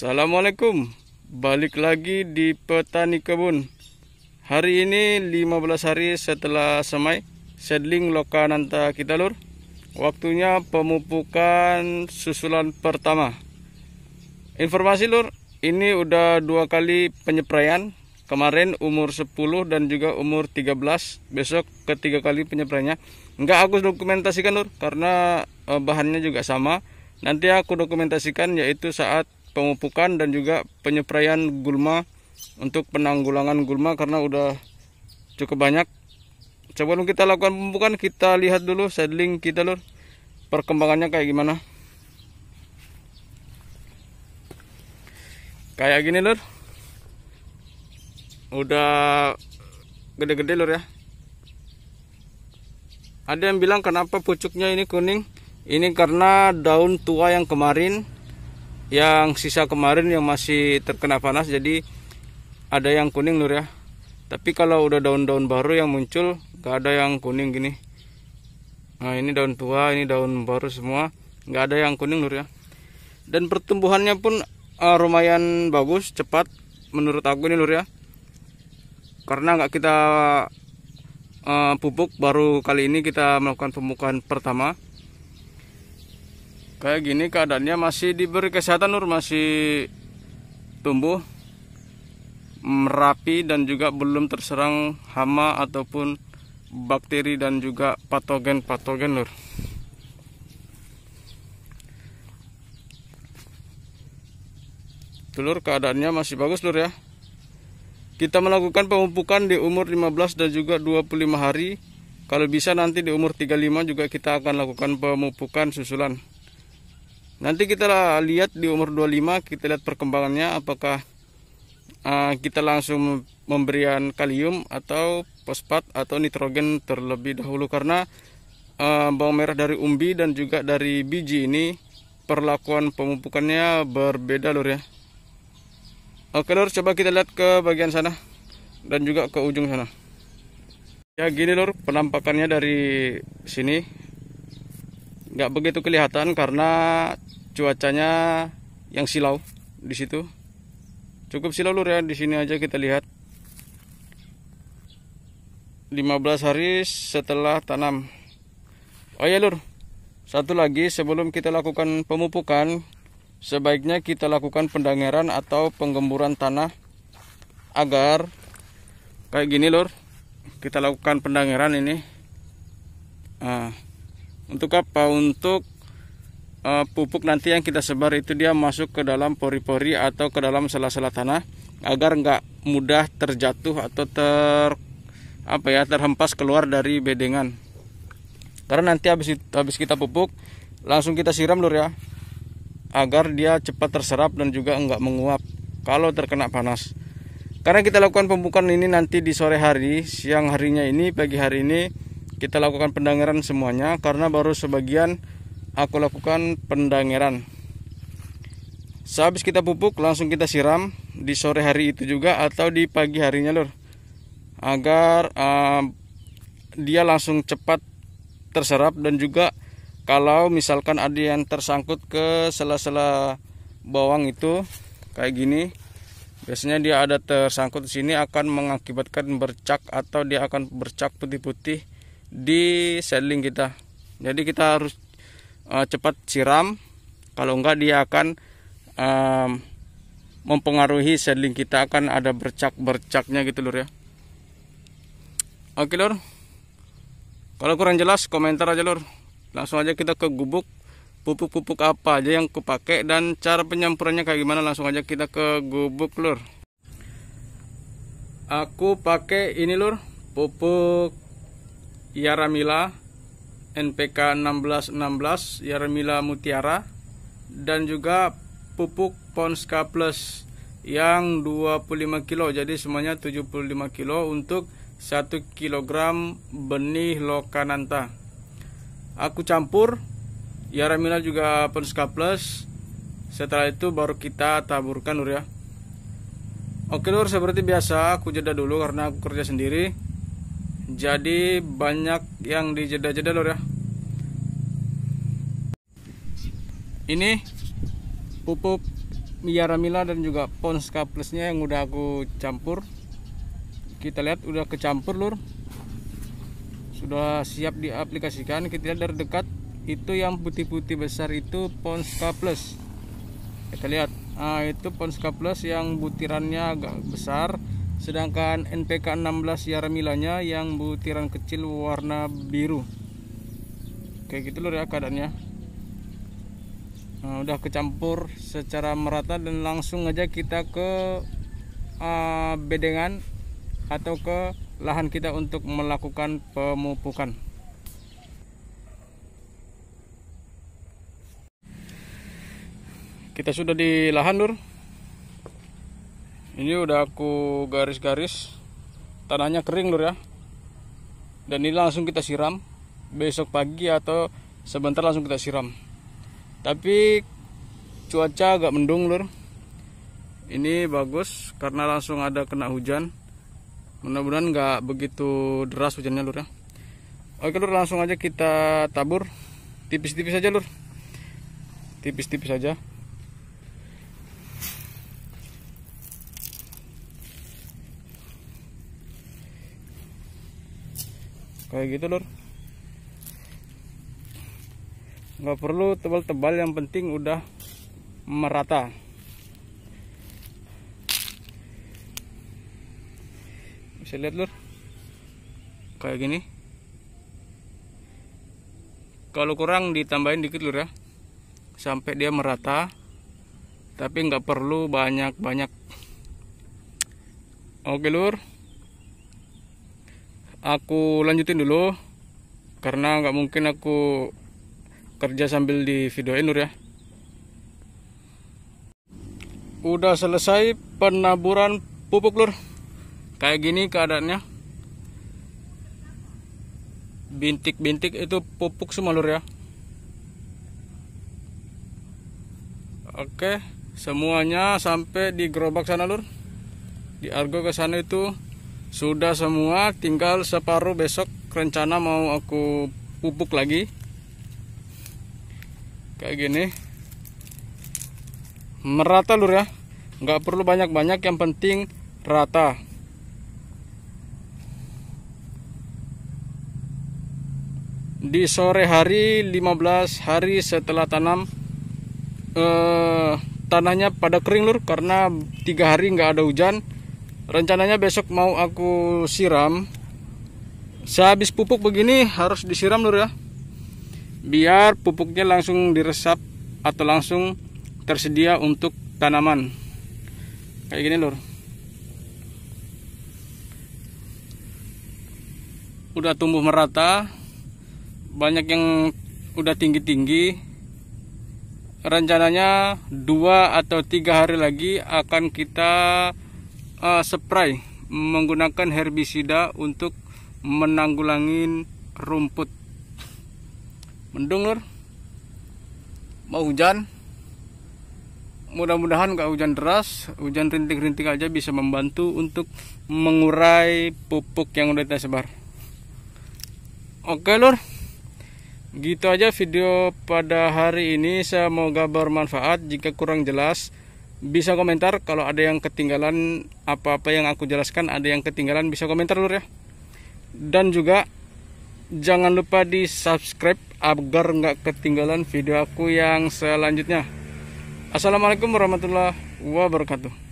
Assalamualaikum Balik lagi di petani kebun Hari ini 15 hari setelah semai Sedling lokananta kita lur Waktunya pemupukan susulan pertama Informasi lur Ini udah dua kali penyepraian Kemarin umur 10 dan juga umur 13 Besok ketiga kali penyepraiannya Enggak aku dokumentasikan lur Karena eh, bahannya juga sama Nanti aku dokumentasikan yaitu saat pemupukan dan juga penyepraian gulma untuk penanggulangan gulma karena udah cukup banyak. Coba Sebelum kita lakukan pemupukan, kita lihat dulu seedling kita lur perkembangannya kayak gimana. Kayak gini lur. Udah gede-gede lur ya. Ada yang bilang kenapa pucuknya ini kuning? Ini karena daun tua yang kemarin yang sisa kemarin yang masih terkena panas jadi ada yang kuning Nur ya tapi kalau udah daun-daun baru yang muncul gak ada yang kuning gini nah ini daun tua ini daun baru semua gak ada yang kuning Nur ya dan pertumbuhannya pun uh, lumayan bagus cepat menurut aku ini Nur ya karena gak kita uh, pupuk baru kali ini kita melakukan pemukaan pertama kayak gini keadaannya masih diberi kesehatan Nur masih tumbuh merapi dan juga belum terserang hama ataupun bakteri dan juga patogen-patogen Nur Telur keadaannya masih bagus lur ya kita melakukan pemupukan di umur 15 dan juga 25 hari kalau bisa nanti di umur 35 juga kita akan lakukan pemupukan susulan Nanti kita lihat di umur 25 kita lihat perkembangannya apakah uh, kita langsung memberikan kalium atau fosfat atau nitrogen terlebih dahulu karena uh, bawang merah dari umbi dan juga dari biji ini perlakuan pemupukannya berbeda lur ya. Oke lur coba kita lihat ke bagian sana dan juga ke ujung sana. Ya gini lur penampakannya dari sini nggak begitu kelihatan karena cuacanya yang silau di situ cukup silau lur ya di sini aja kita lihat 15 hari setelah tanam oh ya lur satu lagi sebelum kita lakukan pemupukan sebaiknya kita lakukan pendangeran atau penggemburan tanah agar kayak gini lur kita lakukan pendangeran ini nah untuk apa? Untuk uh, pupuk nanti yang kita sebar itu dia masuk ke dalam pori-pori atau ke dalam sela-sela tanah agar nggak mudah terjatuh atau ter apa ya terhempas keluar dari bedengan. Karena nanti habis habis kita pupuk langsung kita siram lur ya agar dia cepat terserap dan juga nggak menguap kalau terkena panas. Karena kita lakukan pembukaan ini nanti di sore hari, siang harinya ini, pagi hari ini kita lakukan pendangeran semuanya karena baru sebagian aku lakukan pendangeran sehabis kita pupuk langsung kita siram di sore hari itu juga atau di pagi harinya lor agar uh, dia langsung cepat terserap dan juga kalau misalkan ada yang tersangkut ke sela-sela bawang itu kayak gini biasanya dia ada tersangkut di sini akan mengakibatkan bercak atau dia akan bercak putih-putih di seedling kita jadi kita harus uh, cepat siram kalau enggak dia akan um, mempengaruhi seedling kita akan ada bercak-bercaknya gitu lur ya oke lur kalau kurang jelas komentar aja lur langsung aja kita ke gubuk pupuk-pupuk apa aja yang kupakai dan cara penyampurannya kayak gimana langsung aja kita ke gubuk lur aku pakai ini lur pupuk Yaramila NPK 1616 Yaramila Mutiara dan juga pupuk Ponska Plus yang 25 kilo jadi semuanya 75 kilo untuk 1 kg benih lokananta aku campur Yaramila juga Ponska Plus setelah itu baru kita taburkan Nur ya Oke Nur, seperti biasa aku jeda dulu karena aku kerja sendiri jadi banyak yang dijeda-jeda lor ya ini pupuk Miaramila dan juga Ponska Plusnya yang udah aku campur kita lihat udah kecampur lur sudah siap diaplikasikan kita lihat dari dekat itu yang putih-putih besar itu Ponska Plus kita lihat nah, itu Ponska Plus yang butirannya agak besar sedangkan NPK 16 Yaramilanya yang butiran kecil warna biru kayak gitu loh ya keadaannya nah, udah kecampur secara merata dan langsung aja kita ke uh, bedengan atau ke lahan kita untuk melakukan pemupukan kita sudah di lahan lur ini udah aku garis-garis tanahnya kering lur ya dan ini langsung kita siram besok pagi atau sebentar langsung kita siram tapi cuaca agak mendung lur ini bagus karena langsung ada kena hujan mudah-mudahan nggak begitu deras hujannya lur ya oke lur langsung aja kita tabur tipis-tipis aja lur tipis-tipis aja kayak gitu lur nggak perlu tebal-tebal yang penting udah merata bisa lihat lur kayak gini kalau kurang ditambahin dikit lur ya sampai dia merata tapi nggak perlu banyak-banyak oke lur aku lanjutin dulu karena nggak mungkin aku kerja sambil di video Nur ya udah selesai penaburan pupuk lur kayak gini keadaannya bintik-bintik itu pupuk semua lur ya oke semuanya sampai di gerobak sana lur di argo ke sana itu sudah semua tinggal separuh besok rencana mau aku pupuk lagi kayak gini merata lur ya nggak perlu banyak-banyak yang penting rata di sore hari 15 hari setelah tanam eh, tanahnya pada kering lur karena tiga hari nggak ada hujan rencananya besok mau aku siram sehabis pupuk begini harus disiram lur ya biar pupuknya langsung diresap atau langsung tersedia untuk tanaman kayak gini lur udah tumbuh merata banyak yang udah tinggi-tinggi rencananya dua atau tiga hari lagi akan kita uh, spray menggunakan herbisida untuk menanggulangi rumput. Mendung lor, Mau hujan. Mudah-mudahan gak hujan deras, hujan rintik-rintik aja bisa membantu untuk mengurai pupuk yang udah kita sebar. Oke lor, Gitu aja video pada hari ini. Semoga bermanfaat. Jika kurang jelas, bisa komentar kalau ada yang ketinggalan apa-apa yang aku jelaskan ada yang ketinggalan bisa komentar lur ya dan juga jangan lupa di subscribe agar nggak ketinggalan video aku yang selanjutnya assalamualaikum warahmatullahi wabarakatuh